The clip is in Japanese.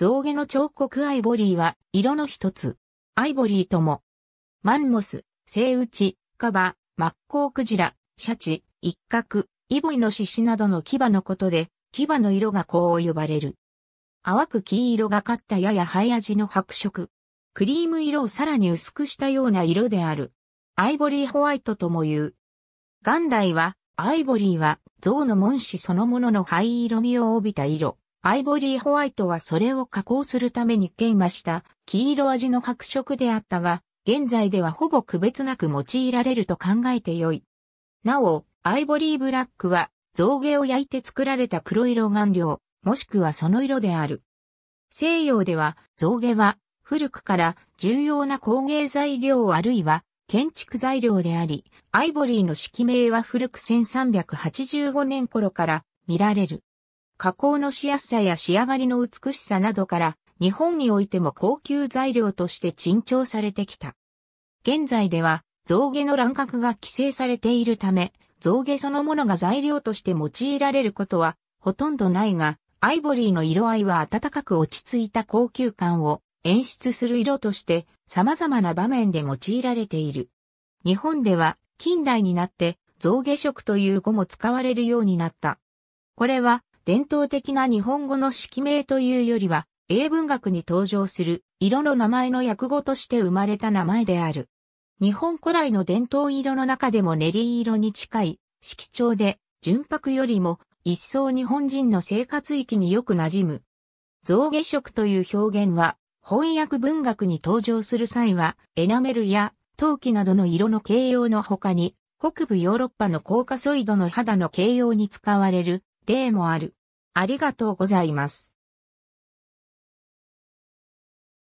象牙の彫刻アイボリーは色の一つ。アイボリーとも、マンモス、セイウチ、カバ、マッコウクジラ、シャチ、イッカク、イボイの獅子などの牙のことで、牙の色がこう呼ばれる。淡く黄色がかったやや灰味の白色。クリーム色をさらに薄くしたような色である。アイボリーホワイトとも言う。元来は、アイボリーは、象の紋子そのものの灰色味を帯びた色。アイボリーホワイトはそれを加工するために研磨した黄色味の白色であったが、現在ではほぼ区別なく用いられると考えてよい。なお、アイボリーブラックは造毛を焼いて作られた黒色顔料、もしくはその色である。西洋では造毛は古くから重要な工芸材料あるいは建築材料であり、アイボリーの色名は古く1385年頃から見られる。加工のしやすさや仕上がりの美しさなどから、日本においても高級材料として珍重されてきた。現在では、象牙の乱獲が規制されているため、象牙そのものが材料として用いられることはほとんどないが、アイボリーの色合いは暖かく落ち着いた高級感を演出する色として様々な場面で用いられている。日本では近代になって象牙色という語も使われるようになった。これは伝統的な日本語の式名というよりは、英文学に登場する色の名前の訳語として生まれた名前である。日本古来の伝統色の中でも練り色に近い色調で、純白よりも一層日本人の生活域によく馴染む。象牙色という表現は、翻訳文学に登場する際は、エナメルや陶器などの色の形容の他に、北部ヨーロッパのコーカソイドの肌の形容に使われる例もある。ありがとうございます。